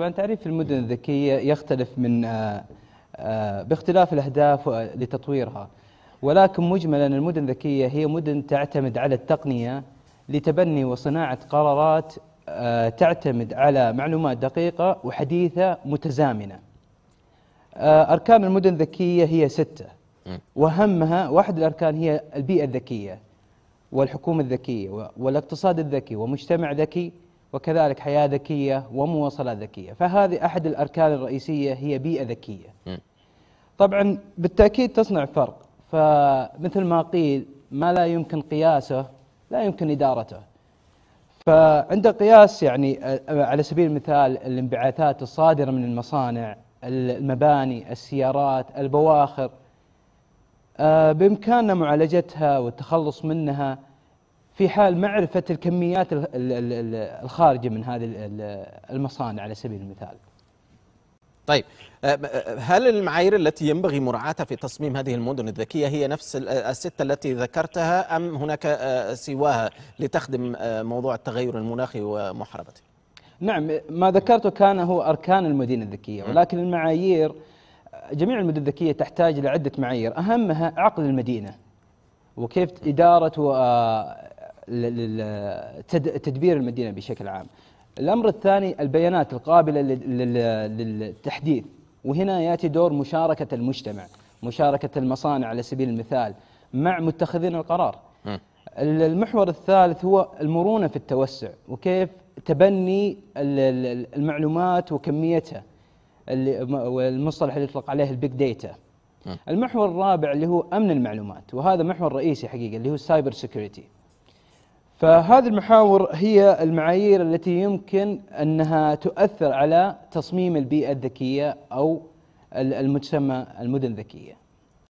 طبعا تعريف المدن الذكية يختلف من آه، آه، باختلاف الأهداف لتطويرها ولكن مجملا المدن الذكية هي مدن تعتمد على التقنية لتبني وصناعة قرارات آه، تعتمد على معلومات دقيقة وحديثة متزامنة أركان المدن الذكية هي ستة وأهمها واحد الأركان هي البيئة الذكية والحكومة الذكية والاقتصاد الذكي ومجتمع ذكي وكذلك حياة ذكية ومواصلات ذكية فهذه أحد الأركان الرئيسية هي بيئة ذكية طبعا بالتأكيد تصنع فرق فمثل ما قيل ما لا يمكن قياسه لا يمكن إدارته فعند قياس يعني على سبيل المثال الانبعاثات الصادرة من المصانع المباني السيارات البواخر بإمكاننا معالجتها والتخلص منها في حال معرفة الكميات الخارجة من هذه المصانع على سبيل المثال طيب أه، أه، هل المعايير التي ينبغي مراعاتها في تصميم هذه المدن الذكية هي نفس الستة التي ذكرتها أم هناك أه، سواها لتخدم موضوع التغير المناخي ومحاربته نعم ما ذكرته كان هو أركان المدينة الذكية ولكن المعايير جميع المدن الذكية تحتاج إلى عدة معايير أهمها عقل المدينة وكيف إدارة تدبير المدينة بشكل عام الأمر الثاني البيانات القابلة للتحديث وهنا يأتي دور مشاركة المجتمع مشاركة المصانع على سبيل المثال مع متخذين القرار المحور الثالث هو المرونة في التوسع وكيف تبني المعلومات وكميتها والمصطلح اللي يطلق عليه البيج داتا المحور الرابع اللي هو امن المعلومات وهذا محور رئيسي حقيقه اللي هو السايبر سيكيورتي فهذه المحاور هي المعايير التي يمكن انها تؤثر على تصميم البيئه الذكيه او المجتمع المدن الذكيه